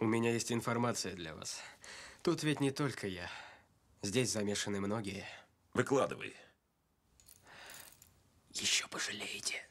У меня есть информация для вас. Тут ведь не только я. Здесь замешаны многие. Выкладывай. Еще пожалеете.